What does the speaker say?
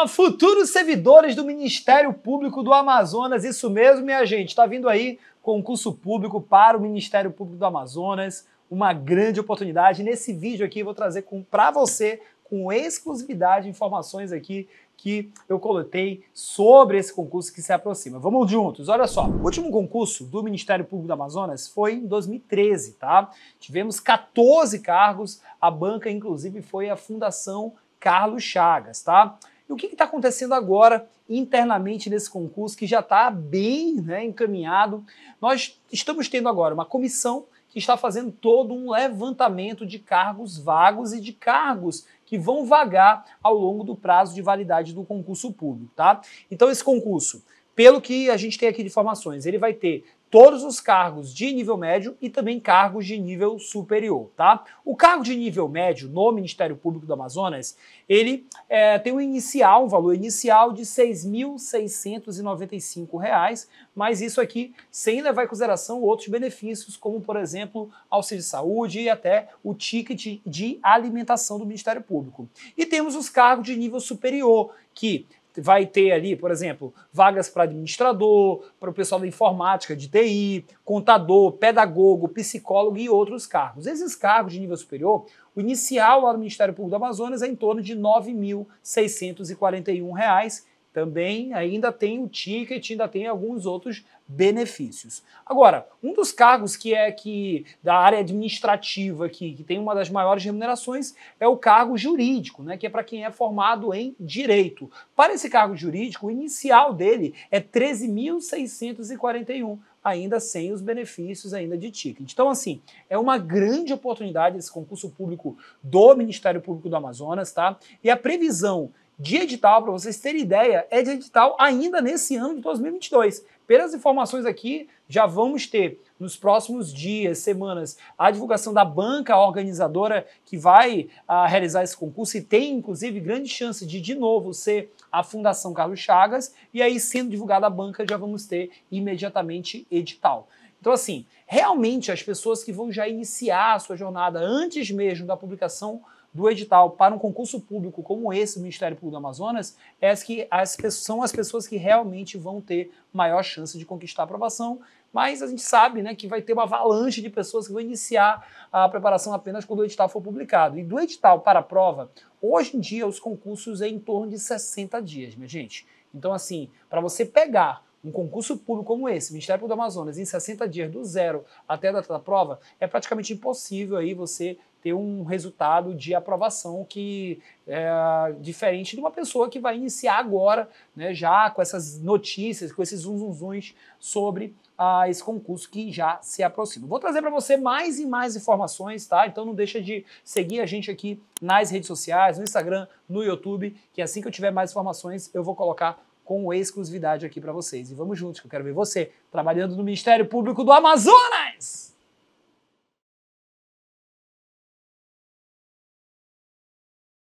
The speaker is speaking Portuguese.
a futuros servidores do Ministério Público do Amazonas. Isso mesmo, minha gente. Está vindo aí concurso público para o Ministério Público do Amazonas. Uma grande oportunidade. Nesse vídeo aqui, vou trazer para você, com exclusividade, informações aqui que eu coletei sobre esse concurso que se aproxima. Vamos juntos, olha só. O último concurso do Ministério Público do Amazonas foi em 2013, tá? Tivemos 14 cargos, a banca inclusive foi a Fundação Carlos Chagas, tá? E o que está acontecendo agora internamente nesse concurso que já está bem né, encaminhado? Nós estamos tendo agora uma comissão que está fazendo todo um levantamento de cargos vagos e de cargos que vão vagar ao longo do prazo de validade do concurso público, tá? Então esse concurso, pelo que a gente tem aqui de informações, ele vai ter todos os cargos de nível médio e também cargos de nível superior, tá? O cargo de nível médio no Ministério Público do Amazonas, ele é, tem um inicial, um valor inicial de R$ 6.695, mas isso aqui sem levar em consideração outros benefícios, como, por exemplo, auxílio de saúde e até o ticket de alimentação do Ministério Público. E temos os cargos de nível superior, que vai ter ali, por exemplo, vagas para administrador, para o pessoal da informática, de TI, contador, pedagogo, psicólogo e outros cargos. Esses cargos de nível superior, o inicial lá no Ministério Público do Amazonas é em torno de R$ 9.641,00, também ainda tem o ticket, ainda tem alguns outros benefícios. Agora, um dos cargos que é que da área administrativa aqui, que tem uma das maiores remunerações, é o cargo jurídico, né, que é para quem é formado em direito. Para esse cargo jurídico, o inicial dele é 13.641 ainda sem os benefícios ainda de ticket. Então, assim, é uma grande oportunidade esse concurso público do Ministério Público do Amazonas, tá? E a previsão de edital, para vocês terem ideia, é de edital ainda nesse ano de 2022. Pelas informações aqui, já vamos ter nos próximos dias, semanas, a divulgação da banca organizadora que vai uh, realizar esse concurso e tem, inclusive, grande chance de, de novo, ser a Fundação Carlos Chagas. E aí, sendo divulgada a banca, já vamos ter imediatamente edital. Então, assim, realmente as pessoas que vão já iniciar a sua jornada antes mesmo da publicação do edital para um concurso público como esse do Ministério Público do Amazonas é que as, são as pessoas que realmente vão ter maior chance de conquistar a aprovação. Mas a gente sabe né, que vai ter uma avalanche de pessoas que vão iniciar a preparação apenas quando o edital for publicado. E do edital para a prova, hoje em dia os concursos é em torno de 60 dias, minha gente. Então, assim, para você pegar um concurso público como esse, Ministério Público do Amazonas, em 60 dias, do zero até a data da prova, é praticamente impossível aí você ter um resultado de aprovação que é diferente de uma pessoa que vai iniciar agora, né, já com essas notícias, com esses zunzunzuns sobre ah, esse concurso que já se aproxima. Vou trazer para você mais e mais informações, tá? Então não deixa de seguir a gente aqui nas redes sociais, no Instagram, no YouTube, que assim que eu tiver mais informações eu vou colocar com exclusividade aqui para vocês. E vamos juntos, que eu quero ver você trabalhando no Ministério Público do Amazonas!